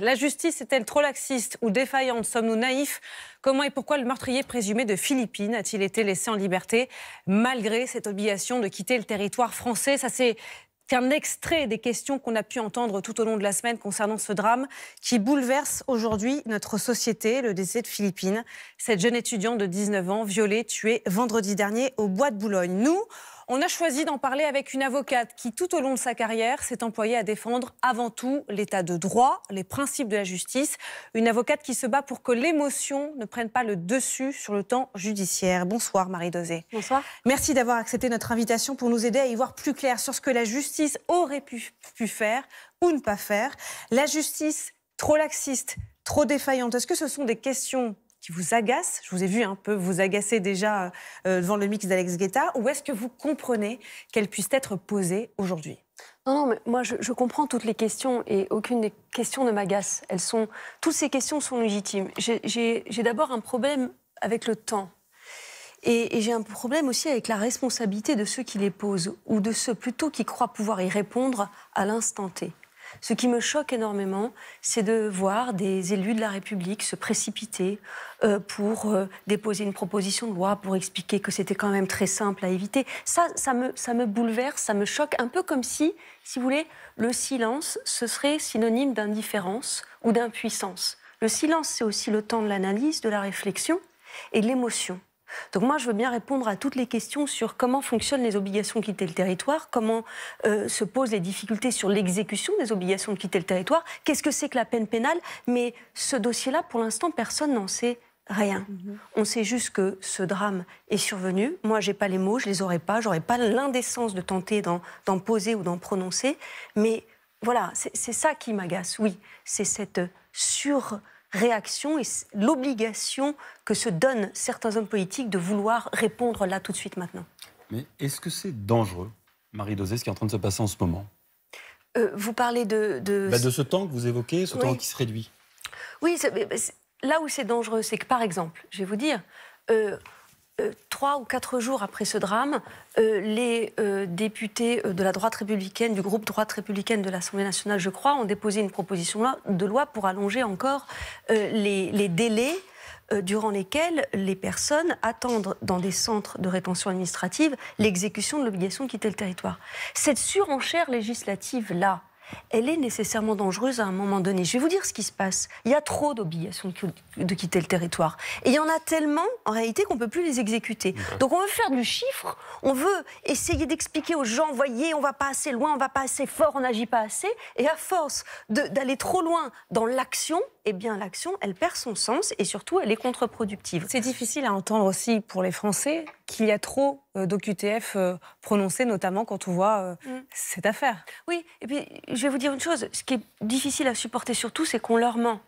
La justice est-elle trop laxiste ou défaillante Sommes-nous naïfs Comment et pourquoi le meurtrier présumé de Philippines a-t-il été laissé en liberté malgré cette obligation de quitter le territoire français Ça, c'est un extrait des questions qu'on a pu entendre tout au long de la semaine concernant ce drame qui bouleverse aujourd'hui notre société, le décès de Philippines. cette jeune étudiante de 19 ans violée, tuée vendredi dernier au Bois de Boulogne. Nous, on a choisi d'en parler avec une avocate qui, tout au long de sa carrière, s'est employée à défendre avant tout l'état de droit, les principes de la justice. Une avocate qui se bat pour que l'émotion ne prenne pas le dessus sur le temps judiciaire. Bonsoir Marie Dosé. Bonsoir. Merci d'avoir accepté notre invitation pour nous aider à y voir plus clair sur ce que la justice aurait pu, pu faire ou ne pas faire. La justice trop laxiste, trop défaillante, est-ce que ce sont des questions vous agace Je vous ai vu un hein, peu vous agacer déjà euh, euh, devant le mix d'Alex Guetta. Ou est-ce que vous comprenez qu'elles puissent être posées aujourd'hui non, non, mais moi je, comprends toutes les questions et aucune des questions ne m'agace. Elles sont, toutes ces questions sont légitimes. J'ai d'abord un problème avec le temps. et j'ai un problème aussi avec la responsabilité de ceux qui les posent, ou de ceux plutôt qui croient pouvoir y répondre à l'instant T. Ce qui me choque énormément, c'est de voir des élus de la République se précipiter euh, pour euh, déposer une proposition de loi, pour expliquer que c'était quand même très simple à éviter. Ça, me, ça me bouleverse, ça me choque, un peu comme si, si vous voulez, le silence, ce serait synonyme d'indifférence ou d'impuissance. Le silence, c'est aussi le temps de l'analyse, de la réflexion et de l'émotion. Donc moi, je veux bien répondre à toutes les questions sur comment fonctionnent les obligations de quitter le territoire, comment euh, se posent les difficultés sur l'exécution des obligations de quitter le territoire, qu'est-ce que c'est que la peine pénale, mais ce dossier-là, pour l'instant, personne n'en sait rien. Mhm. On sait juste que ce drame est survenu. Moi, j'ai pas les mots, je les aurais pas, j'aurais pas l'indécence de tenter d'en poser ou d'en prononcer, mais voilà, c'est ça qui m'agace, oui, c'est cette sur réaction et l'obligation que se donnent certains hommes politiques de vouloir répondre là tout de suite maintenant. Mais est-ce que c'est dangereux, Marie Dosé, ce qui est en train de se passer en ce moment euh, Vous parlez de... De... Bah, de... ce temps que vous évoquez, ce temps qui se réduit. Oui, là où c'est dangereux, c'est que par exemple, je vais vous dire, euh, euh, trois ou quatre jours après ce drame, euh, les euh, députés de la droite républicaine, du groupe droite républicaine de l'Assemblée nationale, je crois, ont déposé une proposition de loi pour allonger encore les, les, délais durant lesquels les personnes attendent dans des centres de rétention administrative l'exécution de l'obligation de quitter le territoire. Cette surenchère législative-là, elle est nécessairement dangereuse à un moment donné. Je vais vous dire ce qui se passe. Il y a trop d'obligations de quitter le territoire. Et il y en a tellement, en réalité, qu'on ne peut plus les exécuter. Donc on veut faire du chiffre, on veut essayer d'expliquer aux gens, voyez, on ne va pas assez loin, on ne va pas assez fort, on n'agit pas assez. Et à force d'aller trop loin dans l'action, eh bien l'action, elle perd son sens et surtout, elle est contre-productive. C'est difficile à entendre aussi pour les Français qu'il y a trop euh, d'OQTF euh, prononcés, notamment quand on voit euh, mm. cette affaire. Oui, et puis je vais vous dire une chose, ce qui est difficile à supporter surtout, c'est qu'on leur ment.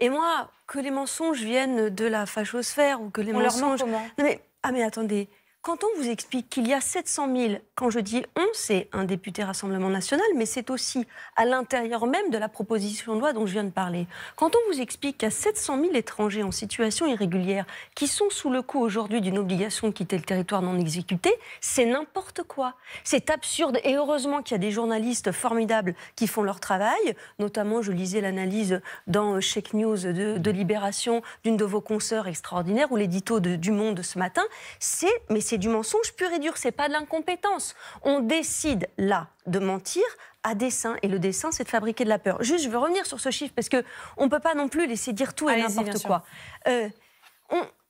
Et moi, que les mensonges viennent de la fachosphère ou que les on mensonges... Leur ment comment ah mais attendez, quand on vous explique qu'il y a 700 000, quand je dis on, c'est un député Rassemblement national, mais c'est aussi à l'intérieur même de la proposition de loi dont je viens de parler. Quand on vous explique qu'il y a 700 000 étrangers en situation irrégulière qui sont sous le coup aujourd'hui d'une obligation de quitter le territoire non exécuté, c'est n'importe quoi. C'est absurde et heureusement qu'il y a des journalistes formidables qui font leur travail. Notamment, je lisais l'analyse dans euh, Check News de, Libération d'une de vos consoeurs extraordinaires ou l'édito du Monde ce matin. C'est, mais c'est c'est du mensonge pur et dur, c'est pas de l'incompétence. On décide là de mentir à dessein et le dessein c'est de fabriquer de la peur. Juste, je veux revenir sur ce chiffre parce que on peut pas non plus laisser dire tout et n'importe quoi. Euh,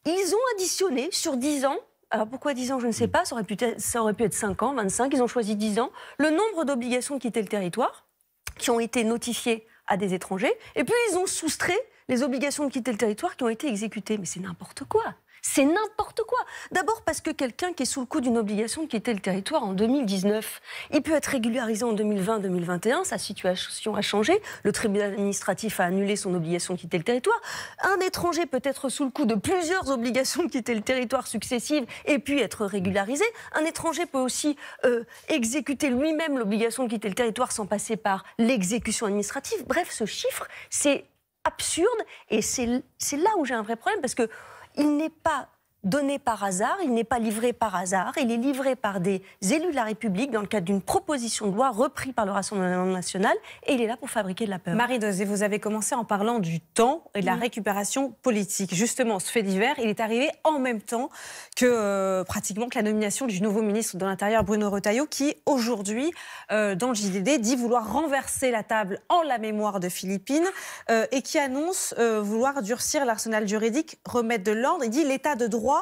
ils ont additionné sur 10 ans alors pourquoi 10 ans, je ne sais pas, ça aurait, pu être, ça aurait pu être 5 ans, 25, ils ont choisi 10 ans, le nombre d'obligations de quitter le territoire qui ont été notifiées à des étrangers, et puis ils ont soustrait les obligations de quitter le territoire qui ont été exécutées. Mais c'est n'importe quoi. C'est n'importe quoi. D'abord parce que quelqu'un qui est sous le coup d'une obligation de quitter le territoire en 2019, il peut être régularisé en 2020-2021, sa situation a changé, le tribunal administratif a annulé son obligation de quitter le territoire. Un étranger peut être sous le coup de plusieurs obligations de quitter le territoire successives et puis être régularisé. Un étranger peut aussi euh, exécuter lui-même l'obligation de quitter le territoire sans passer par l'exécution administrative. Bref, ce chiffre, c'est absurde et c'est là où j'ai un vrai problème parce que il n'est pas donné par hasard, il n'est pas livré par hasard, il est livré par des élus de la République dans le cadre d'une proposition de loi reprise par le Rassemblement national et il est là pour fabriquer de la peur. Marie Dosé, vous avez commencé en parlant du temps et de la récupération politique. Justement, ce fait divers, il est arrivé en même temps que euh, pratiquement que la nomination du nouveau ministre de l'Intérieur, Bruno Retailleau, qui aujourd'hui, euh, dans le JDD, dit vouloir renverser la table en la mémoire de Philippines euh, et qui annonce vouloir durcir l'arsenal juridique, remettre de l'ordre. Il dit l'état de droit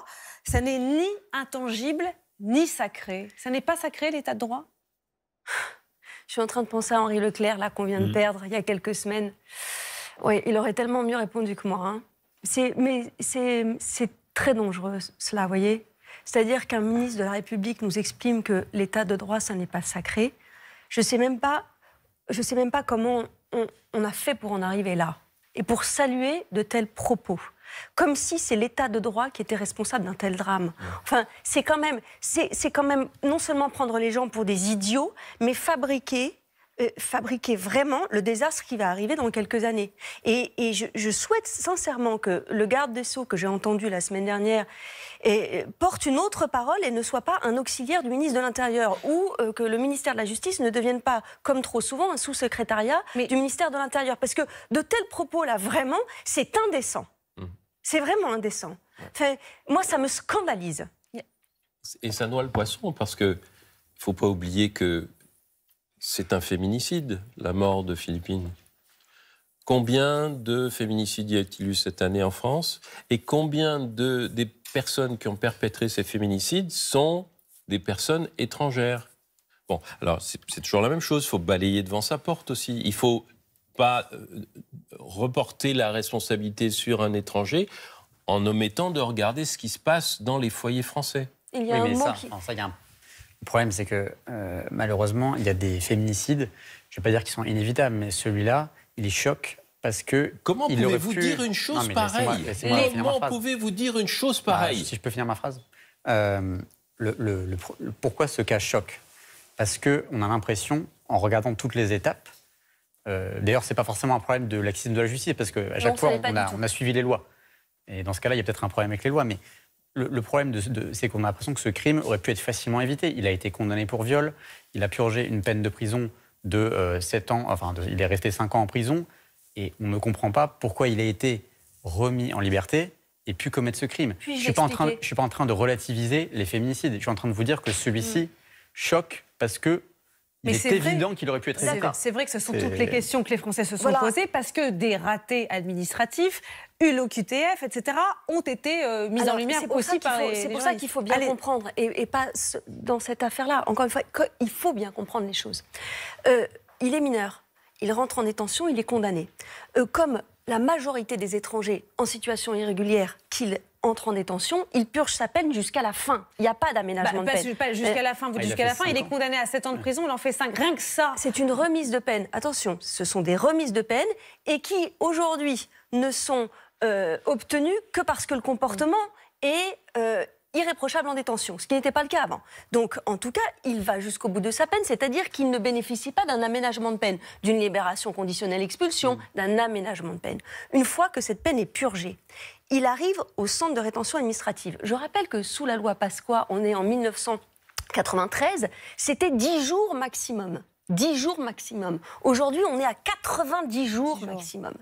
ça n'est ni intangible ni sacré. Ça n'est pas sacré l'état de droit Je suis en train de penser à Henri Leclerc, là, qu'on vient de mm. perdre il y a quelques semaines. Oui, il aurait tellement mieux répondu que moi. Hein. mais c'est très dangereux, cela, vous voyez. C'est-à-dire qu'un ministre de la République nous exprime que l'état de droit, ça n'est pas sacré. Je ne sais même pas, je sais même pas comment on, a fait pour en arriver là et pour saluer de tels propos comme si c'est l'État de droit qui était responsable d'un tel drame. Enfin, c'est quand même, c'est quand même non seulement prendre les gens pour des idiots, mais fabriquer euh, fabriquer vraiment le désastre qui va arriver dans quelques années. Et, je, souhaite sincèrement que le garde des Sceaux que j'ai entendu la semaine dernière euh, porte une autre parole et ne soit pas un auxiliaire du ministre de l'Intérieur ou euh, que le ministère de la Justice ne devienne pas, comme trop souvent, un sous-secrétariat du ministère de l'Intérieur. Parce que de tels propos-là, vraiment, c'est indécent. C'est vraiment indécent. moi, ça me scandalise. Et ça noie le poisson parce que faut pas oublier que c'est un féminicide, la mort de Philippine. Combien de féminicides y a-t-il eu cette année en France Et combien de, des personnes qui ont perpétré ces féminicides sont des personnes étrangères Bon, alors c'est toujours la même chose, il faut balayer devant sa porte aussi. Il faut pas euh, reporter la responsabilité sur un étranger en omettant de regarder ce qui se passe dans les foyers français. Il y a un ça, Le problème, c'est que euh, malheureusement, il y a des féminicides. Je ne vais pas dire qu'ils sont inévitables, mais celui-là, il est choc parce que comment pouvez-vous dire une chose pareille Comment pouvez-vous dire une chose pareille Si je peux finir ma phrase. Euh, le, pourquoi ce cas choque Parce qu'on a l'impression, en regardant toutes les étapes, euh, d'ailleurs, ce n'est pas forcément un problème de laxisme de la justice, parce qu'à chaque fois, on a, suivi les lois. Et dans ce cas-là, il y a peut-être un problème avec les lois. Mais le, problème, c'est qu'on a l'impression que ce crime aurait pu être facilement évité. Il a été condamné pour viol, il a purgé une peine de prison de 7 euh, ans, enfin, il est resté 5 ans en prison, et on ne comprend pas pourquoi il a été remis en liberté et pu commettre ce crime. je ne suis, pas en train, de relativiser les féminicides, je suis en train de vous dire que celui-ci hmm. choque parce que évident qu'il aurait pu être C'est vrai que ce sont toutes les questions que les Français se sont posées parce que des ratés administratifs, ULOQTF, etc., ont été euh, mis en lumière aussi par C'est pour ça qu'il faut bien comprendre et, pas dans cette affaire-là. Encore une fois, il faut bien comprendre les choses. Euh, il est mineur, il rentre en détention, il est condamné. Euh, comme la majorité des étrangers en situation irrégulière qu'il entre en détention, il purge sa peine jusqu'à la fin. Il n'y a pas d'aménagement bah, de peine. jusqu'à la fin. jusqu'à la fin, il est condamné à 7 ans de prison, il en fait 5. Rien que ça. C'est une remise de peine. Attention, ce sont des remises de peine et qui, aujourd'hui, ne sont euh, obtenues que parce que le comportement est euh, irréprochable en détention, ce qui n'était pas le cas avant. Donc, en tout cas, il va jusqu'au bout de sa peine, c'est-à-dire qu'il ne bénéficie pas d'un aménagement de peine, d'une libération conditionnelle expulsion, mm. d'un aménagement de peine. Une fois que cette peine est purgée, il arrive au centre de rétention administrative. Je rappelle que sous la loi Pasqua, on est en 1993, c'était 10 jours maximum. 10 jours maximum. Aujourd'hui, on est à 90 jours, jours maximum.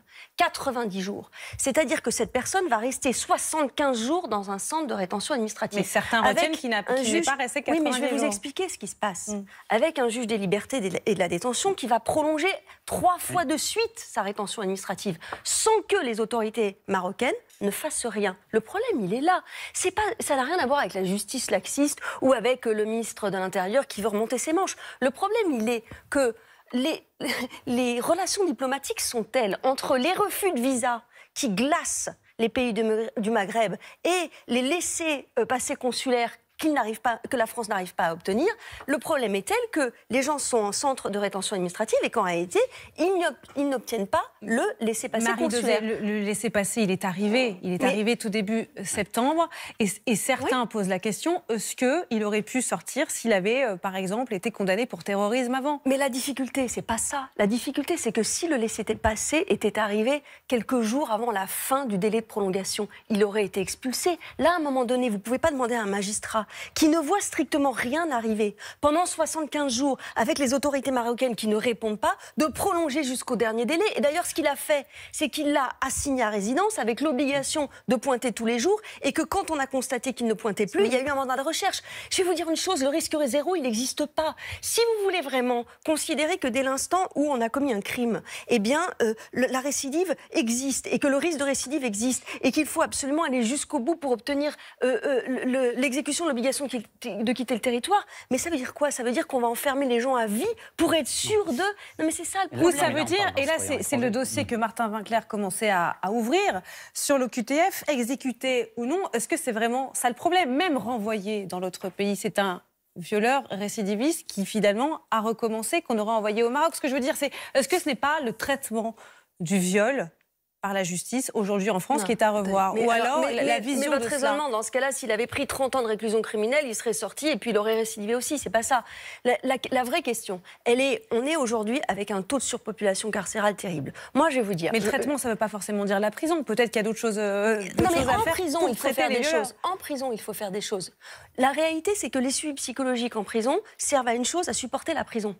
90 jours. C'est-à-dire que cette personne va rester 75 jours dans un centre de rétention administrative. Mais certains retiennent qu'il n'a pas resté 90 Oui, mais je vais vous expliquer ce qui se passe. Mm. Avec un juge des libertés et de la détention qui va prolonger trois mm. fois de suite sa rétention administrative sans que les autorités marocaines ne fassent rien. Le problème, il est là. C'est pas, ça n'a rien à voir avec la justice laxiste ou avec le ministre de l'Intérieur qui veut remonter ses manches. Le problème, il est que les, relations diplomatiques sont telles entre les refus de visa qui glacent les pays du Maghreb et les laissés-passer euh, consulaires pas, que la France n'arrive pas à obtenir. Le problème est tel que les gens sont en centre de rétention administrative et qu'en réalité, ils n'obtiennent pas le laissez-passer le, laisser passer il est arrivé. Il est arrivé tout début euh, septembre. Et, certains posent la question, est-ce euh, qu'il aurait pu sortir s'il avait, euh, par exemple, été condamné pour terrorisme avant Mais la difficulté, c'est pas ça. La difficulté, c'est que si le laissez-passer était arrivé quelques jours avant la fin du délai de prolongation, il aurait été expulsé. Là, à un moment donné, vous pouvez pas demander à un magistrat qui ne voit strictement rien arriver pendant 75 jours avec les autorités marocaines qui ne répondent pas, de prolonger jusqu'au dernier délai. Et d'ailleurs, ce qu'il a fait, c'est qu'il l'a assigné à résidence avec l'obligation de pointer tous les jours et que quand on a constaté qu'il ne pointait plus, il y a eu un mandat de recherche. Je vais vous dire une chose, le risque zéro, il n'existe pas. Si vous voulez vraiment considérer que dès l'instant où on a commis un crime, eh bien, euh, la récidive existe et que le risque de récidive existe et qu'il faut absolument aller jusqu'au bout pour obtenir euh, euh, l'exécution de obligation de quitter le territoire, mais ça veut dire quoi Ça veut dire qu'on va enfermer les gens à vie pour être sûr de. Non, mais c'est ça le problème. Ou ça veut dire, et là, c'est le dossier que Martin Vinclair commençait à, à ouvrir, sur le QTF, exécuté ou non, est-ce que c'est vraiment ça le problème Même renvoyé dans l'autre pays, c'est un violeur récidiviste qui finalement a recommencé, qu'on aura envoyé au Maroc. Ce que je veux dire, c'est est-ce que ce n'est pas le traitement du viol par la justice aujourd'hui en France qui est à revoir. Ou alors, la mais votre raisonnement, dans ce cas-là, s'il avait pris 30 ans de réclusion criminelle, il serait sorti et puis il aurait récidivé aussi. C'est pas ça. La, vraie question, elle est, on est aujourd'hui avec un taux de surpopulation carcérale terrible. Moi, je vais vous dire. Mais le traitement, ça ne veut pas forcément dire la prison. Peut-être qu'il y a d'autres choses. Euh, non, mais en prison, il faut faire des choses. En prison, il faut faire des choses. La réalité, c'est que les suivis psychologiques en prison servent à une chose, à supporter la prison.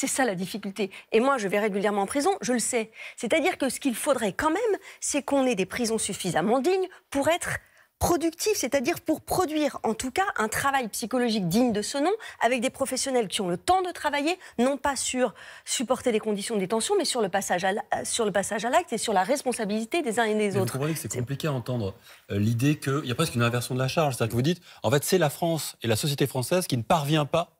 C'est ça la difficulté. Et moi, je vais régulièrement en prison, je le sais. C'est-à-dire que ce qu'il faudrait quand même, c'est qu'on ait des prisons suffisamment dignes pour être productif, c'est-à-dire pour produire en tout cas un travail psychologique digne de ce nom, avec des professionnels qui ont le temps de travailler, non pas sur supporter les conditions de détention, mais sur le passage à l'acte et sur la responsabilité des uns et des autres. Vous que c'est compliqué à entendre euh, l'idée qu'il y a presque une inversion de la charge. C'est-à-dire que vous dites, en fait, c'est la France et la société française qui ne parvient pas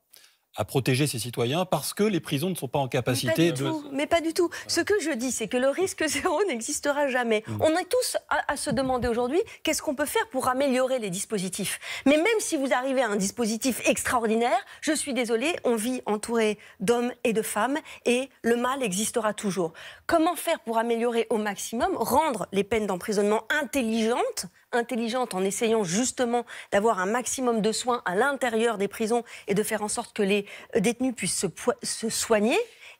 à protéger ses citoyens parce que les prisons ne sont pas en capacité de... mais pas du tout. Ce que je dis, c'est que le risque zéro n'existera jamais. Mm. On est tous à, se demander aujourd'hui qu'est-ce qu'on peut faire pour améliorer les dispositifs. Mais même si vous arrivez à un dispositif extraordinaire, je suis désolée, on vit entouré d'hommes et de femmes et le mal existera toujours. Comment faire pour améliorer au maximum, rendre les peines d'emprisonnement intelligentes intelligente en essayant justement d'avoir un maximum de soins à l'intérieur des prisons et de faire en sorte que les euh, détenus puissent se, soigner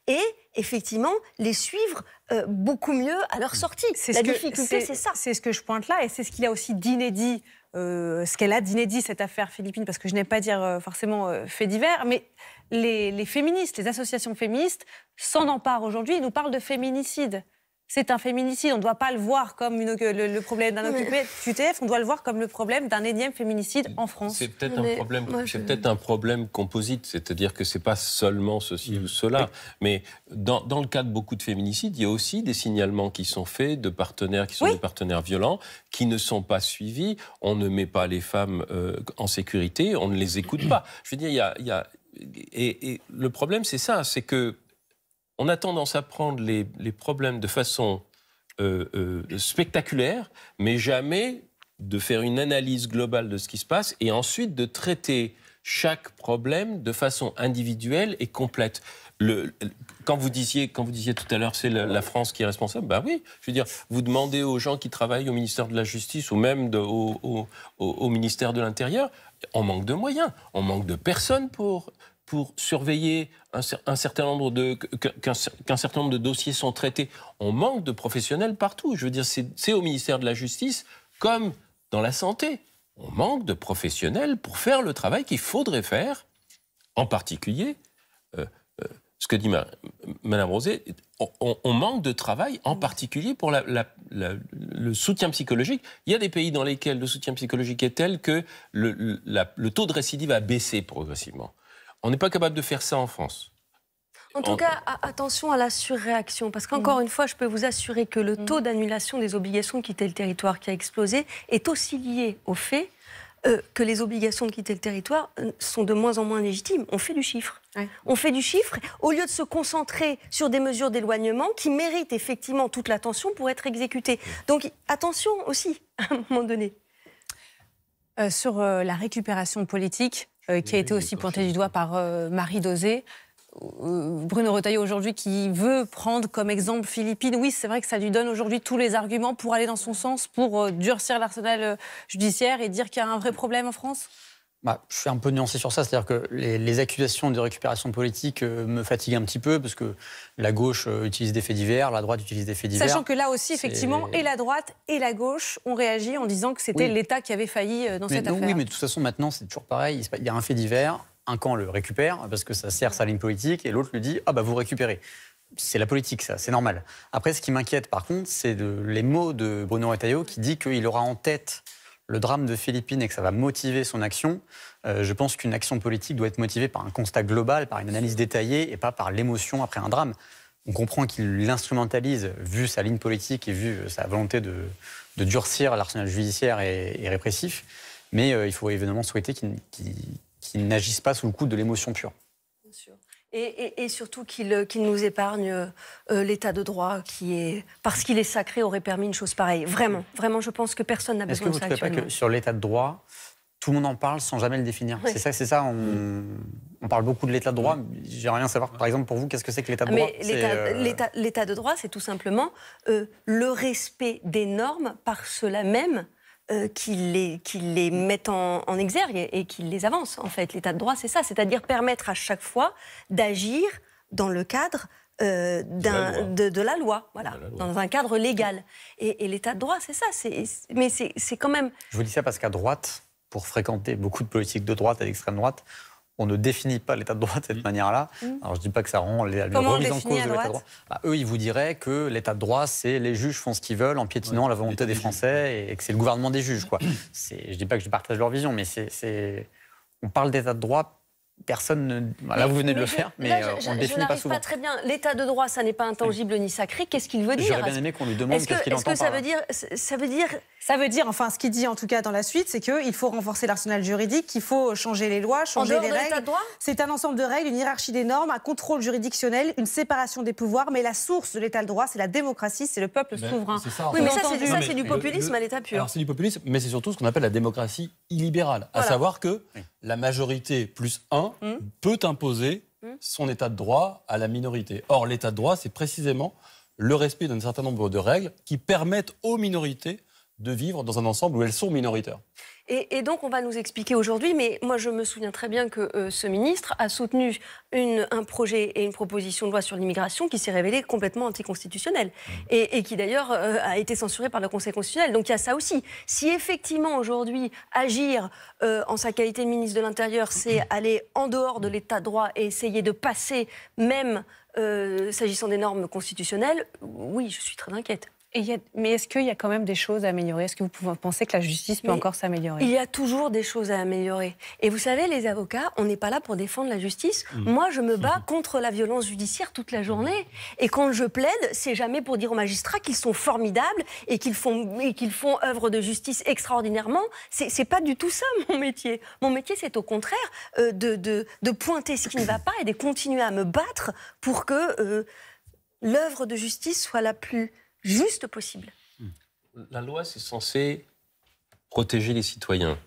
et effectivement les suivre euh, beaucoup mieux à leur sortie. La difficulté, c'est ça. C'est ce que je pointe là et c'est ce qu'il a aussi d'inédit, euh, ce qu'elle a d'inédit cette affaire philippine, parce que je n'ai pas dire forcément fait divers, mais les, féministes, les associations féministes s'en emparent aujourd'hui Ils nous parlent de féminicide c'est un féminicide. On ne doit pas le voir comme le, problème d'un occupé QTF, on doit le voir comme le problème d'un énième féminicide en France. C'est peut-être un problème, peut un problème composite, c'est-à-dire que ce n'est pas seulement ceci ou cela, mais dans, le cas de beaucoup de féminicides, il y a aussi des signalements qui sont faits de partenaires qui sont des partenaires violents, qui ne sont pas suivis. On ne met pas les femmes euh, en sécurité, on ne les écoute pas. Je veux dire, il y a, et, le problème, c'est ça, c'est que on a tendance à prendre les, problèmes de façon euh, euh, spectaculaire, mais jamais de faire une analyse globale de ce qui se passe et ensuite de traiter chaque problème de façon individuelle et complète. quand, vous disiez, tout à l'heure c'est la, France qui est responsable, ben oui, je veux dire, vous demandez aux gens qui travaillent au ministère de la Justice ou même au ministère de l'Intérieur, on manque de moyens, on manque de personnes pour pour surveiller un, certain nombre de qu'un certain nombre de dossiers sont traités. On manque de professionnels partout. Je veux dire, c'est au ministère de la Justice comme dans la santé. On manque de professionnels pour faire le travail qu'il faudrait faire, en particulier. Euh, euh, ce que dit ma, Madame Rosé, on, manque de travail, en particulier pour le soutien psychologique. Il y a des pays dans lesquels le soutien psychologique est tel que le, le taux de récidive a baissé progressivement. On n'est pas capable de faire ça en France. En tout cas, attention à la surréaction, parce mm. qu'encore une fois, je peux vous assurer que le mm. taux d'annulation des obligations de quitter le territoire qui a explosé est aussi lié au fait euh, que les obligations de quitter le territoire euh, sont de moins en moins légitimes. On fait du chiffre. On fait du chiffre au lieu de se concentrer sur des mesures d'éloignement qui méritent effectivement toute l'attention pour être exécutées. Mm. Donc attention aussi, à un moment donné. Euh, sur la récupération politique, euh, qui a été aussi pointé du doigt par euh, Marie Dosé. Euh, Bruno Retailleau aujourd'hui qui veut prendre comme exemple Philippine, Oui, c'est vrai que ça lui donne aujourd'hui tous les arguments pour aller dans son sens, pour durcir l'arsenal judiciaire et dire qu'il y a un vrai problème en France bah, je suis un peu nuancé sur ça, c'est-à-dire que les, accusations de récupération politique euh, me fatiguent un petit peu parce que la gauche euh, utilise des faits divers, la droite utilise des faits divers. Sachant que là aussi, effectivement, et la droite et la gauche ont réagi en disant que c'était l'État qui avait failli euh, dans cette affaire. Oui, mais de toute façon, maintenant, c'est toujours pareil. Il y a un fait divers, un camp le récupère parce que ça sert sa ligne politique et l'autre lui dit ah bah vous récupérez. C'est la politique, ça, c'est normal. Après, ce qui m'inquiète, par contre, c'est les mots de Bruno Retailleau qui dit qu'il aura en tête le drame de Philippines et que ça va motiver son action, euh, je pense qu'une action politique doit être motivée par un constat global, par une analyse détaillée et pas par l'émotion après un drame. On comprend qu'il l'instrumentalise, vu sa ligne politique et vu euh, sa volonté de, durcir l'arsenal judiciaire et, répressif. Mais euh, il faut évidemment souhaiter qu'il n'agisse pas sous le coup de l'émotion pure. Et, surtout qu'il euh, nous épargne euh, euh, l'état de droit qui est, parce qu'il est sacré, aurait permis une chose pareille. Vraiment, vraiment, je pense que personne n'a besoin de ça. Est-ce que vous ne pas que sur l'état de droit, tout le monde en parle sans jamais le définir. C'est ça, c'est ça. On, parle beaucoup de l'état de droit. J'ai rien savoir, par exemple, pour vous, qu'est-ce que c'est que l'état de droit L'état de droit, c'est tout simplement le respect des normes par cela même euh, qui, les, mettent en, exergue et, les avancent, en fait. L'état de droit, c'est ça, c'est-à-dire permettre à chaque fois d'agir dans le cadre de, la loi, dans un cadre légal. Et, et l'état de droit, c'est ça. mais c'est quand même. Je vous dis ça parce qu'à droite, pour fréquenter beaucoup de politiques de droite et d'extrême droite, on ne définit pas l'état de droit de cette mm. manière-là. Mm. Alors je ne dis pas que ça rend la remise en cause de l'état de droit. Bah, eux, ils vous diraient que l'état de droit, c'est les juges font ce qu'ils veulent en piétinant la volonté des Français et, que c'est le gouvernement des juges. Quoi. je ne dis pas que je partage leur vision, mais on parle d'état de droit personne ne... Là, vous venez de le faire, mais euh, on ne définit pas souvent. pas très bien. L'état de droit, ça n'est pas intangible ni sacré. Qu'est-ce qu'il veut dire J'aurais bien aimé qu'on lui demande ce qu'il entend que ça veut dire Ça veut dire... Ça veut dire, enfin, ce qu'il dit en tout cas dans la suite, c'est qu'il faut renforcer l'arsenal juridique, qu'il faut changer les lois, changer les règles. C'est un ensemble de règles, une hiérarchie des normes, un contrôle juridictionnel, une séparation des pouvoirs, mais la source de l'état de droit, c'est la démocratie, c'est le peuple ben, souverain. oui, mais ça, c'est du populisme à l'état pur. Alors, c'est du populisme, mais c'est surtout ce qu'on appelle la démocratie illibérale, à savoir que la majorité plus un mmh. peut imposer mmh. son état de droit à la minorité. Or, l'état de droit, c'est précisément le respect d'un certain nombre de règles qui permettent aux minorités de vivre dans un ensemble où elles sont minoritaires. Et, donc, on va nous expliquer aujourd'hui, mais moi, je me souviens très bien que euh, ce ministre a soutenu un projet et une proposition de loi sur l'immigration qui s'est révélée complètement anticonstitutionnelle mmh. et, et qui, d'ailleurs, euh, a été censurée par le Conseil constitutionnel. Donc, il y a ça aussi. Si effectivement, aujourd'hui, agir euh, en sa qualité de ministre de l'Intérieur, c'est mmh. aller en dehors de l'état de droit et essayer de passer, même s'agissant des normes constitutionnelles, oui, je suis très inquiète. Mais est-ce qu'il y a quand même des choses à améliorer Est-ce que vous pensez que la justice peut encore s'améliorer Il y a toujours des choses à améliorer. Et vous savez, les avocats, on n'est pas là pour défendre la justice. Mm. Moi, je me bats mm. contre la violence judiciaire toute la journée. Et quand je plaide, c'est jamais pour dire aux magistrats qu'ils sont formidables et qu'ils font, qu'ils font œuvre de justice extraordinairement. C'est, n'est pas du tout ça, mon métier. Mon métier, c'est au contraire euh, de, de, pointer ce qui ne va pas et de continuer à me battre pour que euh, l'œuvre de justice soit la plus juste possible. La loi, c'est censé protéger les citoyens.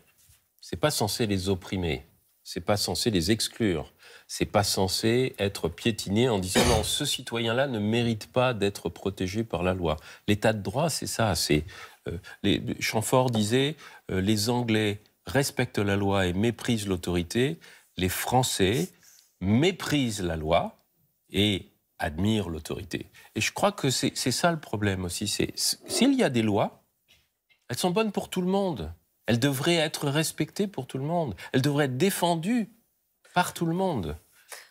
C'est pas censé les opprimer. C'est pas censé les exclure. C'est pas censé être piétiné en disant non, ce citoyen-là ne mérite pas d'être protégé par la loi. L'état de droit, c'est ça. C'est euh, les, Chamfort disait euh, les Anglais respectent la loi et méprisent l'autorité. Les Français méprisent la loi et admire l'autorité. Et je crois que c'est ça le problème aussi. C'est s'il y a des lois, elles sont bonnes pour tout le monde. Elles devraient être respectées pour tout le monde. Elles devraient être défendues par tout le monde.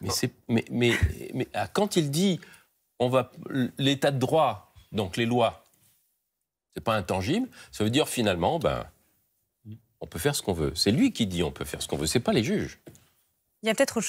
Mais, mais, mais, mais ah, quand il dit on va l'état de droit, donc les lois, c'est pas intangible. Ça veut dire finalement, ben, on peut faire ce qu'on veut. C'est lui qui dit on peut faire ce qu'on veut. C'est pas les juges. Il y a peut-être